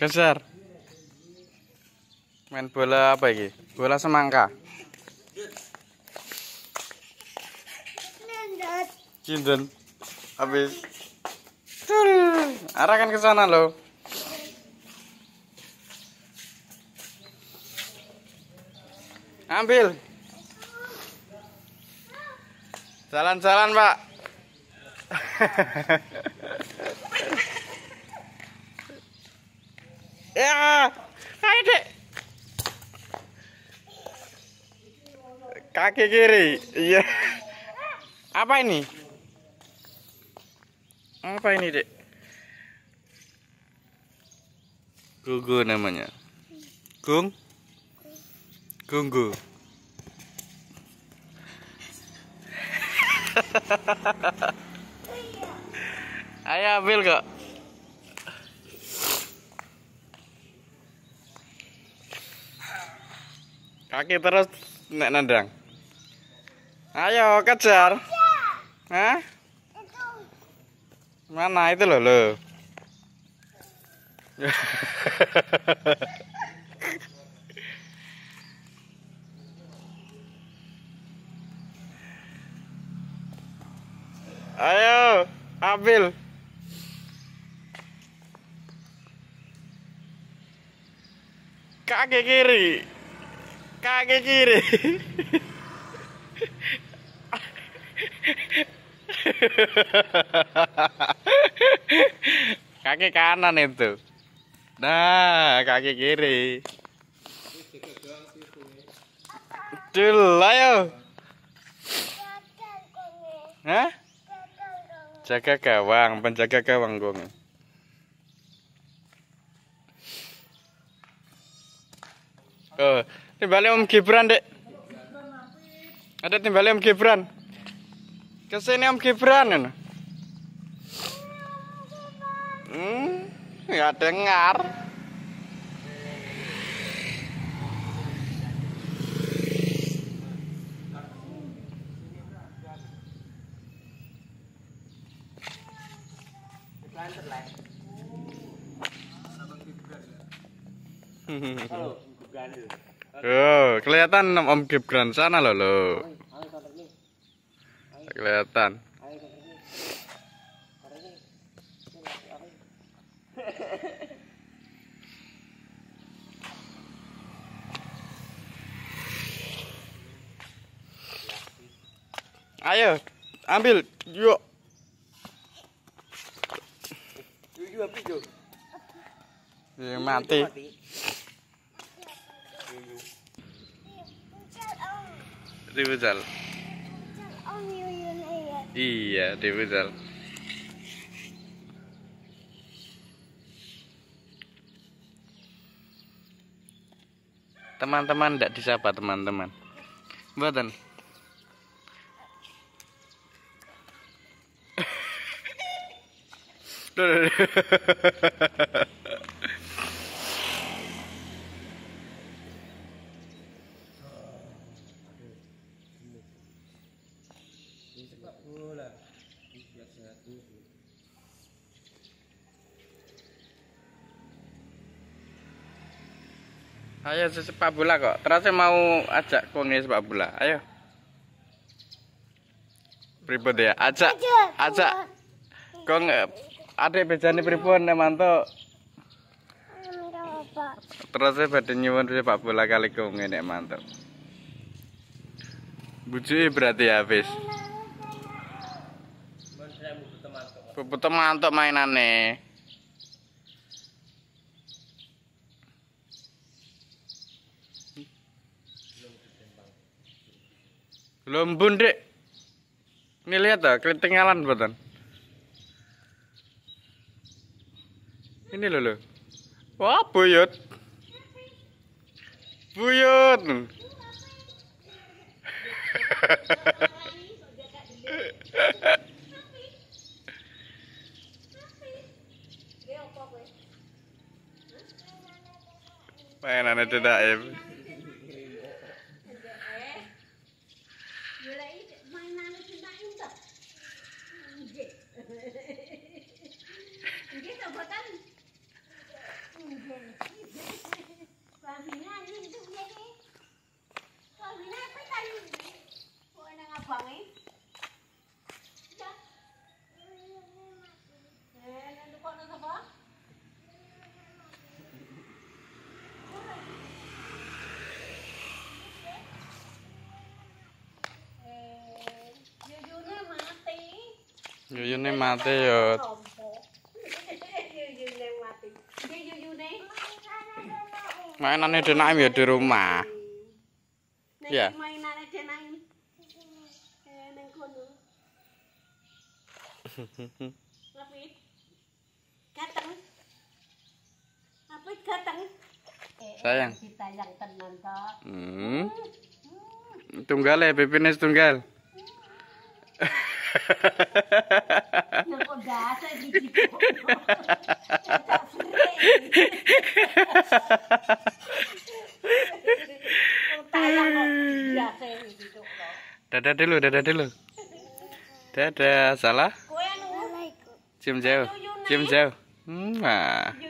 Geser. Main bola apa ini? Bola semangka. Cinten. Habis. Arahkan ke sana loh. Ambil. Jalan-jalan, Pak. Ya. Ayo, Kaki kiri. Iya. Apa ini? Apa ini, Dek? Gugu namanya. Gung? Gunggu. Ayo ambil kok. Kaki terus nek nendang. Ayo kejar. Hah? Mana itu loh lo? Ayo, ambil. Kaki kiri kaki kiri kaki kanan itu nah kaki kiri dulu ayo Hah? jaga gawang penjaga gawang gong oh Timbalnya Om Gibran, Dek. Ada timbalnya Om Gibran. Kesini Om Gibran. Hmm, ya nggak dengar. Halo, Oh, kelihatan Om Gibran sana loh lo. Kelihatan. Ayo, ambil, yuk. Yuk, yuk, yuk. Mati. mati. Rizal iya teman-teman tidak disapa teman-teman buatan pak bola biar sehat dulu Ayo sepak bola kok. Terasa mau ajak konge sepak bola. Ayo. Pripun ya? Ajak. Ajak. Kong adek bejane pripun mantu? Terus badhe nyuwun sepak bola kali konge nek mantu. bujui berarti habis. Ya, untuk mantuk nih, belum Dek. Ini lihat ah, ketinggalan buatan Ini loh loh. Wah, buyut. Buyut. Pengen aneh tidak ya. Yuyune mati ya. Mainannya Denaim ya di rumah. Ya. Denaim. Eh, kono. Sayang. Hmm. Tunggal ya, pipine tunggal. Io l'ho data e gli dico, no, è Dadah dulu, dadah dulu. Dadah, salah. Cium jauh, cium jauh. Hmm, ah.